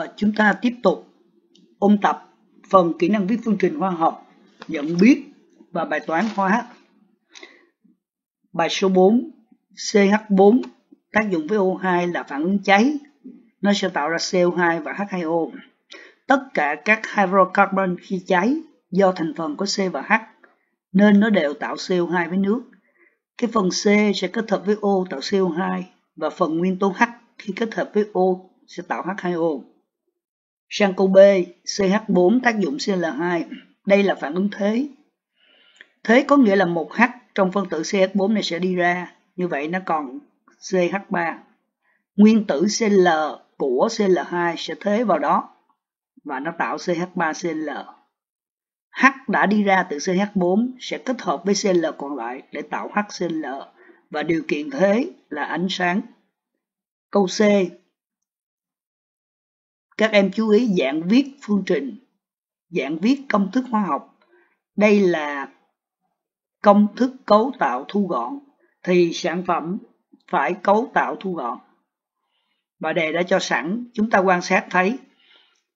à, chúng ta tiếp tục ôn tập phần kỹ năng viết phương trình hóa học nhận biết và bài toán hóa bài số 4 CH4 tác dụng với O2 là phản ứng cháy nó sẽ tạo ra CO2 và H2O tất cả các hydrocarbon khi cháy do thành phần có C và H nên nó đều tạo CO2 với nước cái phần C sẽ kết hợp với O tạo CO2 và phần nguyên tố H khi kết hợp với O sẽ tạo H2O Sang câu B, CH4 tác dụng CL2. Đây là phản ứng thế. Thế có nghĩa là một H trong phân tử CH4 này sẽ đi ra. Như vậy nó còn CH3. Nguyên tử CL của CL2 sẽ thế vào đó và nó tạo CH3CL. H đã đi ra từ CH4 sẽ kết hợp với CL còn lại để tạo HCl và điều kiện thế là ánh sáng. Câu C, các em chú ý dạng viết phương trình dạng viết công thức hóa học đây là công thức cấu tạo thu gọn thì sản phẩm phải cấu tạo thu gọn và đề đã cho sẵn chúng ta quan sát thấy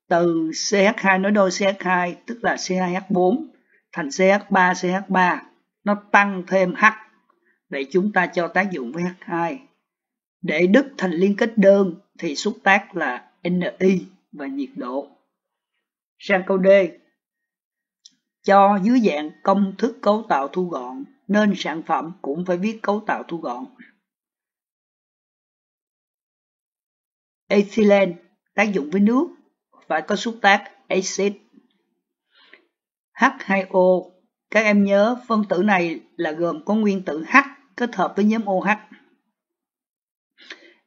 từ CH2 nối đôi CH2 tức là CH4 thành CH3 CH3 nó tăng thêm H để chúng ta cho tác dụng với H2 để đứt thành liên kết đơn thì xúc tác là NI và nhiệt độ. Sang câu D. Cho dưới dạng công thức cấu tạo thu gọn nên sản phẩm cũng phải viết cấu tạo thu gọn. Ethylene tác dụng với nước phải có xúc tác acid. H2O các em nhớ phân tử này là gồm có nguyên tử H kết hợp với nhóm OH.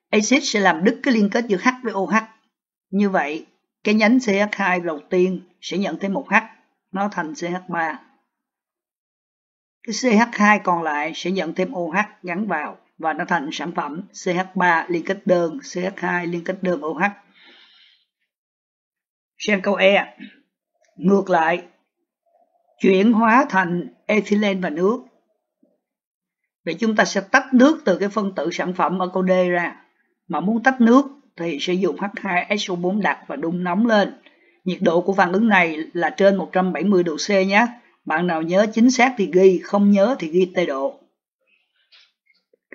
Acid sẽ làm đứt cái liên kết giữa H với OH như vậy, cái nhánh CH2 đầu tiên sẽ nhận thấy một h nó thành CH3. Cái CH2 còn lại sẽ nhận thêm OH gắn vào và nó thành sản phẩm CH3 liên kết đơn, CH2 liên kết đơn OH. xem câu E, ngược lại, chuyển hóa thành ethylene và nước. Vậy chúng ta sẽ tách nước từ cái phân tử sản phẩm ở câu D ra. Mà muốn tách nước thì sử dụng H2SO4 đặc và đun nóng lên. Nhiệt độ của phản ứng này là trên 170 độ C nhé. Bạn nào nhớ chính xác thì ghi, không nhớ thì ghi tê độ.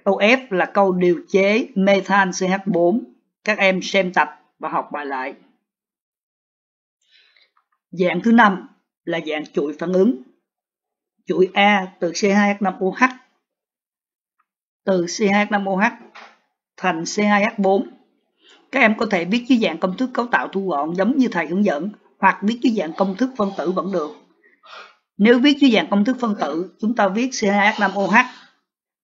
OF là câu điều chế methan CH4. Các em xem tập và học bài lại. Dạng thứ năm là dạng chuỗi phản ứng. Chuỗi A từ C2H5OH từ c h 5 oh thành ch 4 các em có thể viết dưới dạng công thức cấu tạo thu gọn giống như thầy hướng dẫn hoặc viết dưới dạng công thức phân tử vẫn được. Nếu viết dưới dạng công thức phân tử, chúng ta viết C2H5OH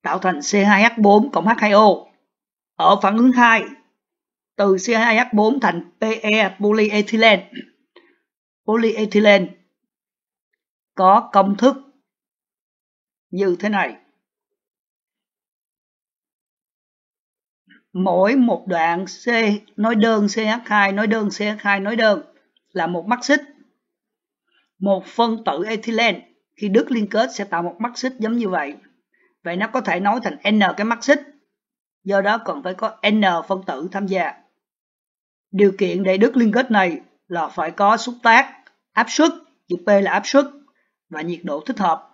tạo thành C2H4 cộng H2O. Ở phản ứng 2, từ C2H4 thành PE polyethylene. Polyethylene có công thức như thế này. mỗi một đoạn C nói đơn CH2 nói đơn CH2 nói đơn là một mắt xích một phân tử ethylene khi đứt liên kết sẽ tạo một mắt xích giống như vậy vậy nó có thể nói thành n cái mắt xích do đó cần phải có n phân tử tham gia điều kiện để đứt liên kết này là phải có xúc tác áp suất chữ p là áp suất và nhiệt độ thích hợp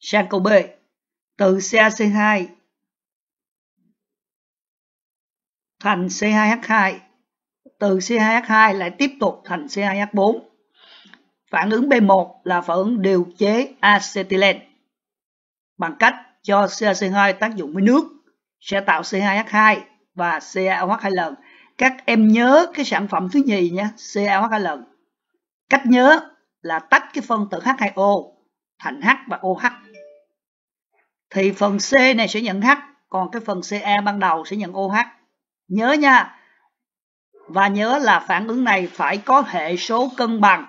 sang câu b từ CaC2 thành C2H2 từ C2H2 lại tiếp tục thành C2H4 phản ứng B1 là phản ứng điều chế acetylen bằng cách cho CaC2 tác dụng với nước sẽ tạo C2H2 và caoh 2 lần các em nhớ cái sản phẩm thứ nhì nhé caoh 2 lần cách nhớ là tách cái phân tử H2O thành H và OH thì phần C này sẽ nhận H còn cái phần CA ban đầu sẽ nhận OH nhớ nha và nhớ là phản ứng này phải có hệ số cân bằng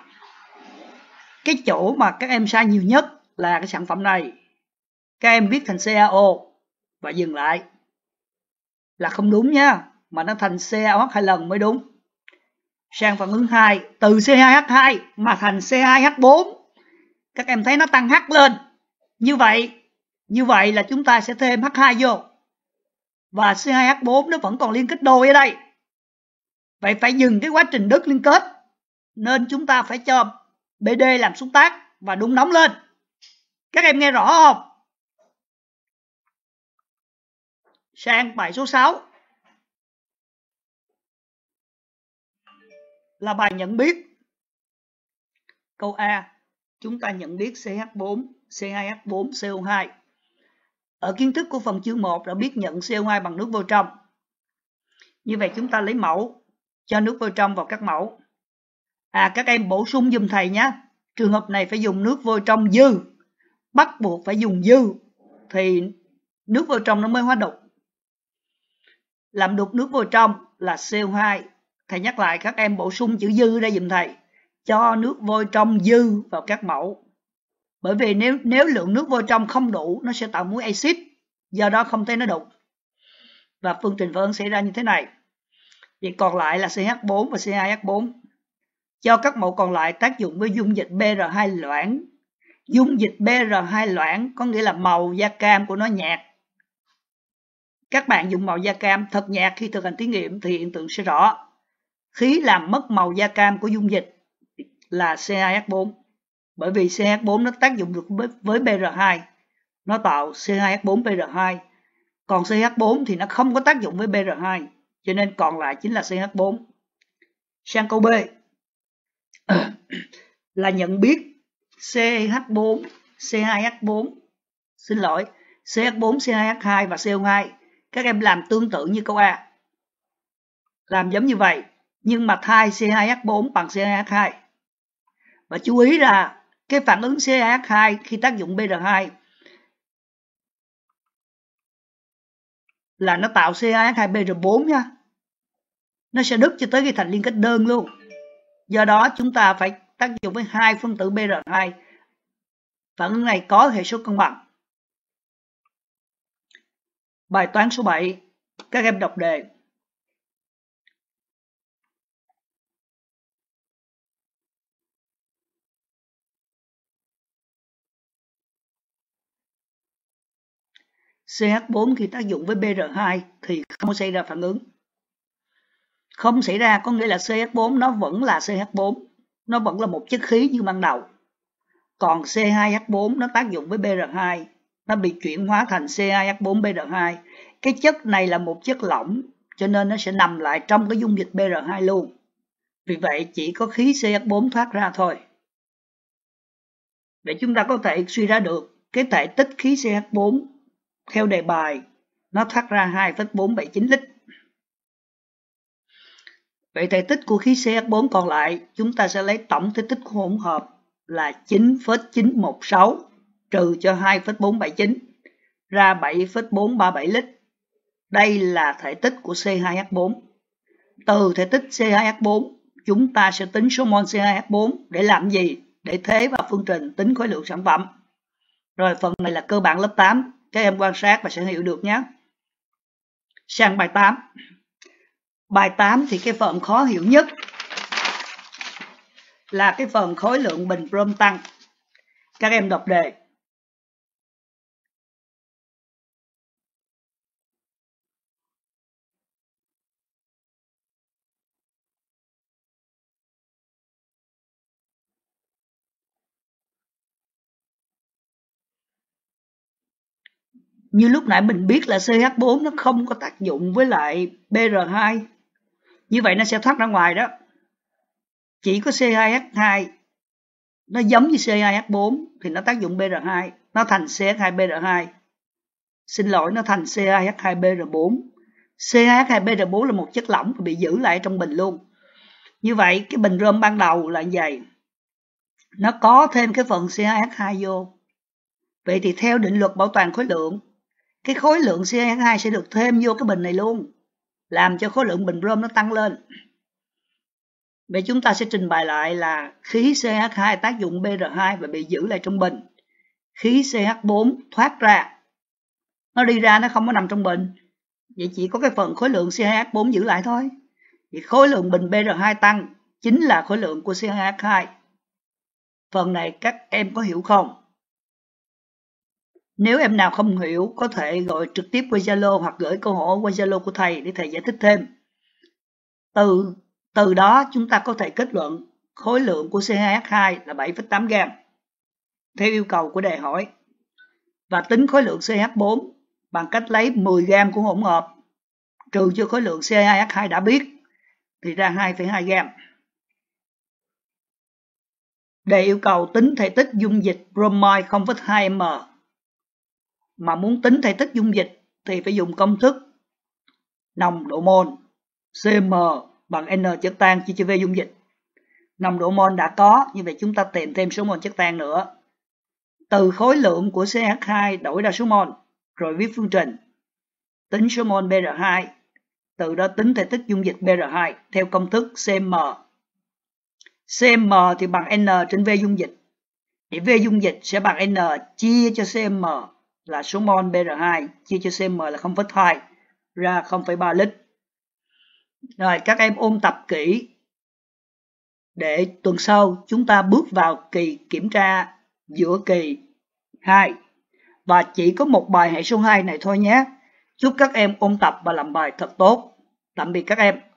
cái chỗ mà các em sai nhiều nhất là cái sản phẩm này các em viết thành cao và dừng lại là không đúng nha mà nó thành CaOH hai lần mới đúng sang phản ứng 2 từ C2H2 mà thành C2H4 các em thấy nó tăng H lên như vậy như vậy là chúng ta sẽ thêm H2 vô và C2H4 nó vẫn còn liên kết đôi ở đây. Vậy phải dừng cái quá trình đứt liên kết. Nên chúng ta phải cho BD làm xúc tác và đun nóng lên. Các em nghe rõ không? Sang bài số 6 là bài nhận biết. Câu A, chúng ta nhận biết CH4, C2H4, CO2 ở kiến thức của phần chương 1 đã biết nhận CO2 bằng nước vô trong. Như vậy chúng ta lấy mẫu, cho nước vô trong vào các mẫu. À các em bổ sung dùm thầy nhé. Trường hợp này phải dùng nước vô trong dư. Bắt buộc phải dùng dư. Thì nước vô trong nó mới hóa đục. Làm đục nước vô trong là CO2. Thầy nhắc lại các em bổ sung chữ dư ra dùm thầy. Cho nước vôi trong dư vào các mẫu bởi vì nếu nếu lượng nước vô trong không đủ nó sẽ tạo muối axit do đó không thấy nó đục và phương trình phản ứng xảy ra như thế này vậy còn lại là CH4 và C2H4 cho các mẫu còn lại tác dụng với dung dịch BR2 loãng dung dịch BR2 loãng có nghĩa là màu da cam của nó nhạt các bạn dùng màu da cam thật nhạt khi thực hành thí nghiệm thì hiện tượng sẽ rõ khí làm mất màu da cam của dung dịch là c 4 bởi vì CH4 nó tác dụng được với br 2 nó tạo C2H4PR2 còn CH4 thì nó không có tác dụng với br 2 cho nên còn lại chính là CH4 sang câu B là nhận biết CH4 C2H4 xin lỗi ch 4 ch C2H2 và CO2 các em làm tương tự như câu A làm giống như vậy nhưng mà thay C2H4 bằng C2H2 và chú ý là cái phản ứng CH2 khi tác dụng BR2 là nó tạo CH2BR4 nha. Nó sẽ đứt cho tới khi thành liên kết đơn luôn. Do đó chúng ta phải tác dụng với hai phân tử BR2. Phản ứng này có hệ số cân bằng. Bài toán số 7, các em đọc đề. CH4 khi tác dụng với BR2 thì không xảy ra phản ứng. Không xảy ra có nghĩa là CH4 nó vẫn là CH4, nó vẫn là một chất khí như ban đầu. Còn C2H4 nó tác dụng với BR2, nó bị chuyển hóa thành C2H4BR2. Cái chất này là một chất lỏng cho nên nó sẽ nằm lại trong cái dung dịch BR2 luôn. Vì vậy chỉ có khí CH4 thoát ra thôi. Vậy chúng ta có thể suy ra được cái thể tích khí CH4 theo đề bài nó thoát ra 2,479 lít. Vậy thể tích của khí CH4 còn lại chúng ta sẽ lấy tổng thể tích của hỗn hợp là 9,916 trừ cho 2,479 ra 7,437 lít. Đây là thể tích của C2H4. Từ thể tích C2H4 chúng ta sẽ tính số mol C2H4 để làm gì? Để thế vào phương trình tính khối lượng sản phẩm. Rồi phần này là cơ bản lớp 8 các em quan sát và sẽ hiểu được nhé. Sang bài 8. Bài 8 thì cái phần khó hiểu nhất là cái phần khối lượng bình brom tăng. Các em đọc đề. như lúc nãy mình biết là CH4 nó không có tác dụng với lại br 2 Như vậy nó sẽ thoát ra ngoài đó. Chỉ có C2H2 nó giống như C2H4 thì nó tác dụng br 2 nó thành ch 2 br 2 Xin lỗi nó thành c 2 h 2 br 4 c 2 h 2 br 4 là một chất lỏng và bị giữ lại trong bình luôn. Như vậy cái bình rơm ban đầu là như vậy. Nó có thêm cái phần C2H2 vô. Vậy thì theo định luật bảo toàn khối lượng cái khối lượng CN2 sẽ được thêm vô cái bình này luôn làm cho khối lượng bình brom nó tăng lên Vậy chúng ta sẽ trình bày lại là khí CH2 tác dụng BR2 và bị giữ lại trong bình. Khí CH4 thoát ra. Nó đi ra nó không có nằm trong bình. Vậy chỉ có cái phần khối lượng CH4 giữ lại thôi. thì khối lượng bình BR2 tăng chính là khối lượng của CH2. Phần này các em có hiểu không? Nếu em nào không hiểu, có thể gọi trực tiếp qua Zalo hoặc gửi câu hỏi qua Zalo của thầy để thầy giải thích thêm. Từ từ đó chúng ta có thể kết luận khối lượng của C2H2 là 7,8 gam theo yêu cầu của đề hỏi và tính khối lượng CH4 bằng cách lấy 10 gam của hỗn hợp trừ cho khối lượng C2H2 đã biết thì ra 2,2 gam Đề yêu cầu tính thể tích dung dịch bromide 0,2m mà muốn tính thể tích dung dịch thì phải dùng công thức nồng độ mol CM bằng N chất tan chia cho V dung dịch. Nồng độ mol đã có, như vậy chúng ta tìm thêm số mol chất tan nữa. Từ khối lượng của CH2 đổi ra số mol, rồi viết phương trình. Tính số mol BR2, từ đó tính thể tích dung dịch BR2 theo công thức CM. CM thì bằng N trên V dung dịch. Thì V dung dịch sẽ bằng N chia cho CM là số mol BR2 chia cho CM là 0,2 ra 0,3 lít. Rồi các em ôn tập kỹ để tuần sau chúng ta bước vào kỳ kiểm tra giữa kỳ 2 và chỉ có một bài hệ số 2 này thôi nhé. Chúc các em ôn tập và làm bài thật tốt. Tạm biệt các em.